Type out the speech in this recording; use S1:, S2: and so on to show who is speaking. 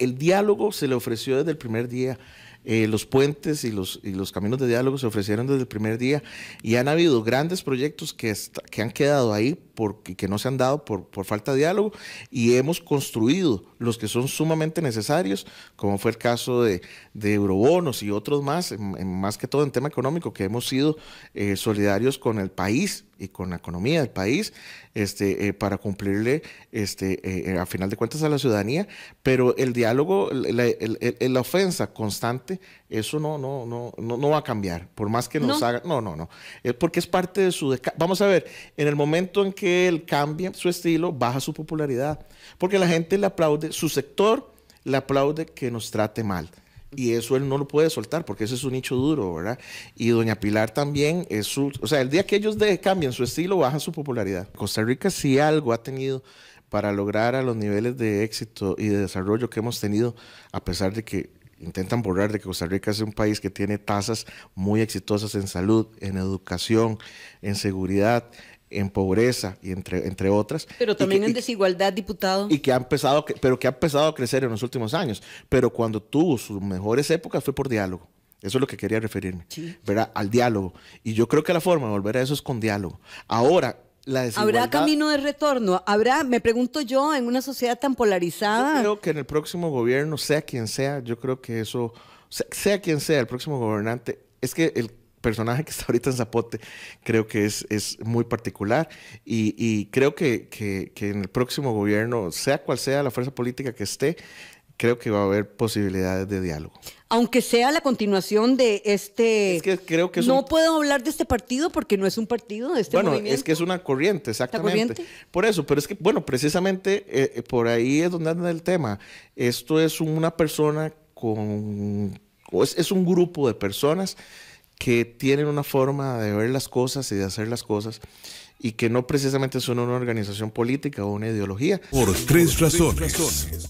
S1: el diálogo se le ofreció desde el primer día. Eh, los puentes y los, y los caminos de diálogo se ofrecieron desde el primer día y han habido grandes proyectos que, que han quedado ahí porque, que no se han dado por, por falta de diálogo y hemos construido los que son sumamente necesarios, como fue el caso de, de Eurobonos y otros más, más que todo en tema económico, que hemos sido eh, solidarios con el país y con la economía del país este, eh, para cumplirle este, a final de cuentas a la ciudadanía, pero el diálogo, la, la, la ofensa constante eso no, no, no, no, va a cambiar, por más que nos haga. No, no, no. porque es parte de su. Vamos a ver, en el momento en que él cambia su estilo, baja su popularidad. Porque la gente le aplaude, su sector le aplaude que nos trate mal. Y eso él no lo puede soltar porque ese es un nicho duro, ¿verdad? Y Doña Pilar también es su... O sea, el día que ellos de, cambien su estilo, baja su popularidad. Costa Rica sí algo ha tenido para lograr a los niveles de éxito y de desarrollo que hemos tenido, a pesar de que intentan borrar de que Costa Rica es un país que tiene tasas muy exitosas en salud, en educación, en seguridad, en pobreza y entre, entre otras. Pero también en desigualdad, diputado. Y que ha empezado, pero que empezado a crecer en los últimos años. Pero cuando tuvo sus mejores épocas fue por diálogo. Eso es lo que quería referirme, sí. Al diálogo. Y yo creo que la forma de volver a eso es con diálogo. Ahora, ¿Habrá camino de retorno? ¿Habrá, me pregunto yo, en una sociedad tan polarizada? Yo creo que en el próximo gobierno, sea quien sea, yo creo que eso, sea, quien sea el próximo gobernante, es que el personaje que está ahorita en Zapote creo que es, es muy particular y, creo que, que en el próximo gobierno, sea cual sea la fuerza política que esté, creo que va a haber posibilidades de diálogo. Aunque sea la continuación de este... Es que creo que No puedo hablar de este partido porque no es un partido de este Bueno, es que es una corriente, exactamente. Por eso, pero es que, bueno, precisamente eh, eh, por ahí es donde anda el tema. Esto es una persona con... es, es un grupo de personas que tienen una forma de ver las cosas y de hacer las cosas y que no precisamente son una organización política o una ideología. Por tres razones.